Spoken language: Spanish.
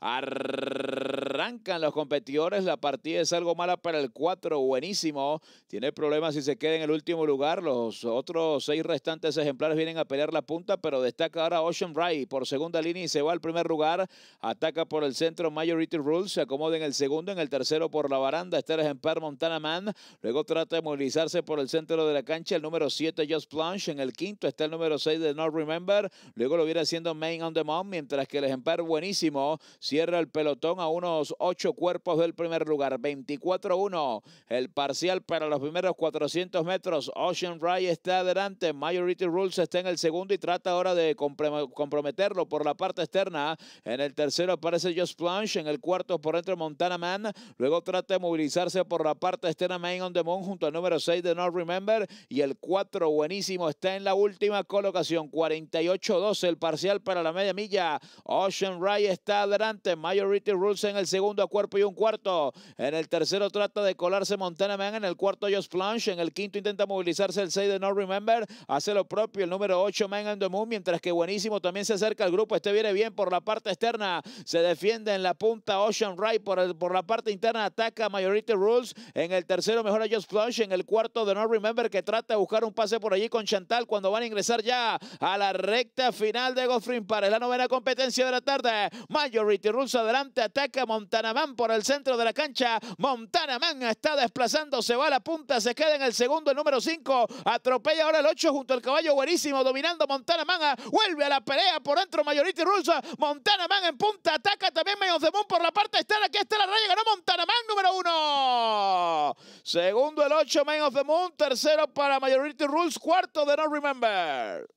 Ar... arrancan los competidores. La partida es algo mala para el 4, buenísimo. Tiene problemas si se queda en el último lugar. Los otros seis restantes ejemplares vienen a pelear la punta, pero destaca ahora Ocean Ride por segunda línea y se va al primer lugar. Ataca por el centro Majority Rules, se acomoda en el segundo, en el tercero por la baranda está el ejemplar Montana Man. Luego trata de movilizarse por el centro de la cancha el número 7 Just Plunge, en el quinto está el número 6 de Not Remember. Luego lo viene haciendo Main on the Mount, mientras que el ejemplar buenísimo cierra el pelotón a unos ocho cuerpos del primer lugar. 24-1 el parcial para los primeros 400 metros. Ocean Rye está adelante. Majority Rules está en el segundo y trata ahora de comprometerlo por la parte externa. En el tercero aparece Just Plunge. En el cuarto por entre Montana Man. Luego trata de movilizarse por la parte externa Main on the Moon junto al número 6 de No Remember. Y el 4 buenísimo está en la última colocación. 48-12 el parcial para la media milla. Ocean Rye está adelante. Majority Rules en el segundo a cuerpo y un cuarto. En el tercero trata de colarse Montana Man. En el cuarto, Josh Plunge. En el quinto intenta movilizarse el 6 de No Remember. Hace lo propio el número 8, Man and the Moon. Mientras que Buenísimo también se acerca al grupo. Este viene bien por la parte externa. Se defiende en la punta Ocean Right por, por la parte interna. Ataca Majority Rules. En el tercero mejora Josh Plunge. En el cuarto, de No Remember que trata de buscar un pase por allí con Chantal cuando van a ingresar ya a la recta final de Goffrin Para la novena competencia de la tarde. Majority Rules adelante. Ataca Montana Montanamán por el centro de la cancha. Montanamán está desplazando, se va a la punta, se queda en el segundo, el número 5. Atropella ahora el 8 junto al caballo buenísimo, dominando Montanamán. Vuelve a la pelea por dentro Mayority Montana man en punta, ataca también of the Moon por la parte externa. Aquí está la raya, ganó Montanamán, número 1. Segundo el 8, Man of the Moon. Tercero para Majority Rules. Cuarto de No Remember.